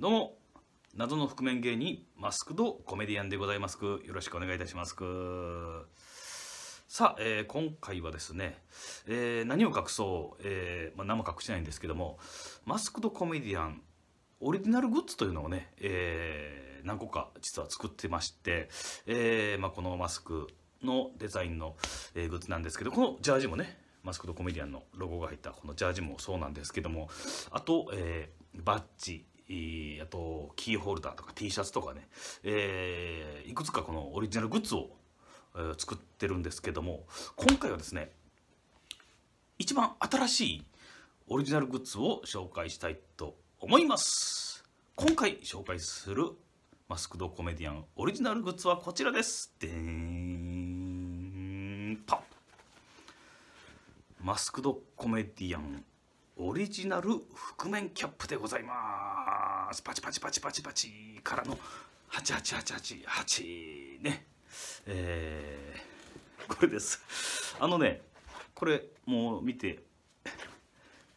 どうも謎の覆面芸人マスクドコメディアンでございますくよろしくお願いいたしますくさあ、えー、今回はですね、えー、何を隠そう、えー、まあ、何も隠してないんですけどもマスクドコメディアンオリジナルグッズというのをね、え何個か実は作ってまして、えまあ、このマスクのデザインの、えグッズなんですけどこのジャージもねマスクドコメディアンのロゴが入ったこのジャージもそうなんですけどもあと、えー、バッジ、あとキーホルダーとか T シャツとかね、えー、いくつかこのオリジナルグッズを、えー、作ってるんですけども今回はですね一番新しいオリジナルグッズを紹介したいと思います今回紹介するマスクドコメディアンオリジナルグッズはこちらですでんパマスクドコメディアンオリジナル覆面キャップでございますますパチパチパチパチパチからの88888ねえー、これですあのねこれもう見て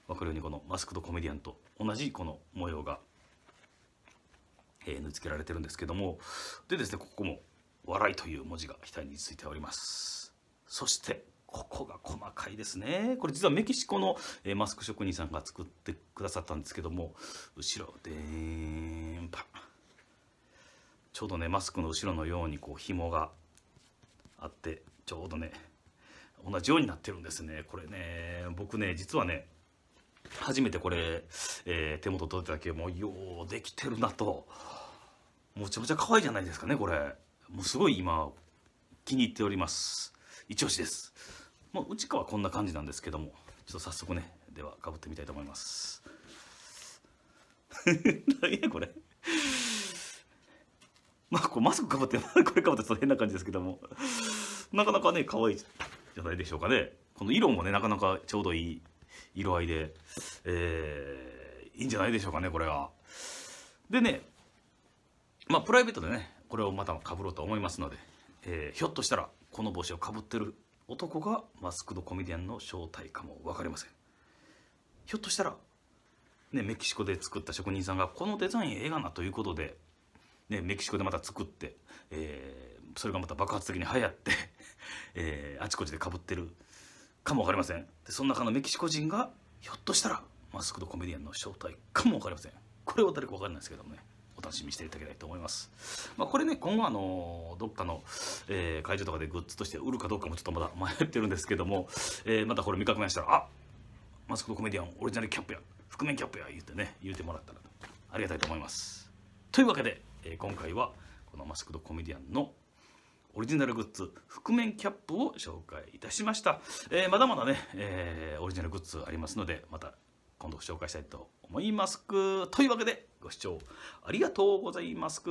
分かるようにこのマスクとコメディアンと同じこの模様が、えー、縫い付けられてるんですけどもでですねここも「笑い」という文字が額についておりますそしてここが細かいですねこれ実はメキシコの、えマスク職人さんが作ってくださったんですけども後ろでーんぱちょうどねマスクの後ろのようにこう紐があってちょうどね同じようになってるんですねこれね僕ね実はね初めてこれ、えー、手元取れた時もようできてるなともちゃもちゃ可愛いじゃないですかねこれもうすごい今気に入っております一押しですまあ、内側はこんな感じなんですけどもちょっと早速ねではかぶってみたいと思います 何やこれ まあこうマスクかぶって これかぶってちょっと変な感じですけどもなかなかね可愛いじゃないでしょうかねこの色もねなかなかちょうどいい色合いで、えー、いいんじゃないでしょうかねこれはでねまあプライベートでねこれをまたかぶろうと思いますので、えー、ひょっとしたらこの帽子をかぶってる男がマスクドコメディアンの正体かも分かりませんひょっとしたら、ね、メキシコで作った職人さんがこのデザインええがなということで、ね、メキシコでまた作って、えー、それがまた爆発的に流行って えー、あちこちでかぶってるかも分かりませんでその中のメキシコ人がひょっとしたらマスクドコメディアンの正体かも分かりませんこれは誰か分かんないですけどもね楽しみにしていただきたいと思います。まあ、これね、今後あの、どっかの、えー、会場とかでグッズとして売るかどうかもちょっとまだ迷ってるんですけども、えー、またこれ見かけましたら、あマスコットコメディアンオリジナルキャップや、覆面キャップや、言ってね、言うてもらったらありがたいと思います。というわけで、えー、今回はこのマスクドコメディアンのオリジナルグッズ覆面キャップを紹介いたしました、えー、まだまだね、えー、オリジナルグッズありますのでまた今度紹介したいと思いますというわけでご視聴ありがとうございます。